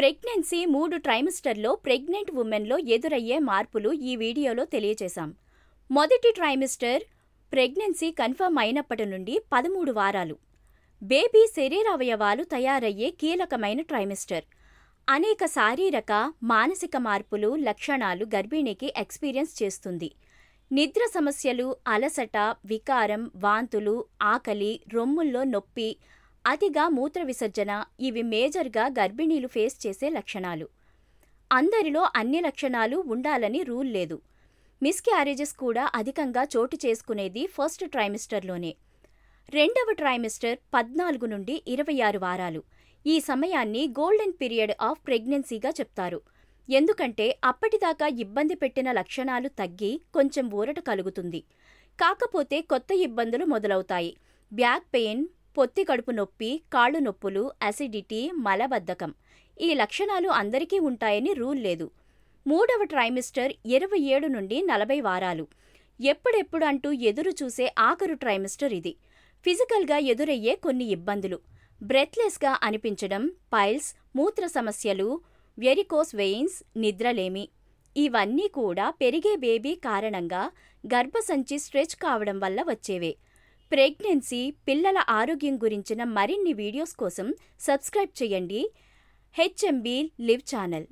pregnancy మూడు ట్రైమిస్టర్లో pregnant ఉమెన్లో ఎదురయ్యే మార్పులు ఈ వీడియోలో తెలియజేశాం మొదటి ట్రైమిస్టర్ ప్రెగ్నెన్సీ కన్ఫర్మ్ అయినప్పటి నుండి పదమూడు వారాలు బేబీ శరీరావయవాలు తయారయ్యే కీలకమైన ట్రైమిస్టర్ అనేక శారీరక మానసిక మార్పులు లక్షణాలు గర్భిణికి ఎక్స్పీరియన్స్ చేస్తుంది నిద్ర సమస్యలు అలసట వికారం వాంతులు ఆకలి రొమ్ముల్లో నొప్పి అతిగా మూత్ర విసర్జన ఇవి మేజర్గా గర్భిణీలు ఫేస్ చేసే లక్షణాలు అందరిలో అన్ని లక్షణాలు ఉండాలని రూల్ లేదు మిస్క్యారేజెస్ కూడా అధికంగా చోటు చేసుకునేది ఫస్ట్ ట్రైమిస్టర్లోనే రెండవ ట్రైమిస్టర్ పద్నాలుగు నుండి ఇరవై ఆరు వారాలు ఈ సమయాన్ని గోల్డెన్ పీరియడ్ ఆఫ్ ప్రెగ్నెన్సీగా చెప్తారు ఎందుకంటే అప్పటిదాకా ఇబ్బంది పెట్టిన లక్షణాలు తగ్గి కొంచెం ఊరట కలుగుతుంది కాకపోతే కొత్త ఇబ్బందులు మొదలవుతాయి బ్యాక్ పెయిన్ పొత్తి కడుపు నొప్పి కాళ్ళు నొప్పులు అసిడిటీ మలబద్ధకం ఈ లక్షణాలు అందరికీ ఉంటాయని రూల్ లేదు మూడవ ట్రైమిస్టర్ ఇరవై ఏడు నుండి నలభై వారాలు ఎప్పుడెప్పుడు అంటూ ఎదురు చూసే ఆఖరు ట్రైమిస్టర్ ఇది ఫిజికల్గా ఎదురయ్యే కొన్ని ఇబ్బందులు బ్రెత్లెస్గా అనిపించడం పైల్స్ మూత్ర సమస్యలు వెరికోస్ వెయిన్స్ నిద్రలేమి ఇవన్నీ కూడా పెరిగే బేబీ కారణంగా గర్భసంచి స్ట్రెచ్ కావడం వల్ల వచ్చేవే ప్రెగ్నెన్సీ పిల్లల ఆరోగ్యం గురించిన మరిన్ని వీడియోస్ కోసం సబ్స్క్రైబ్ చేయండి హెచ్ఎంబీ లివ్ ఛానల్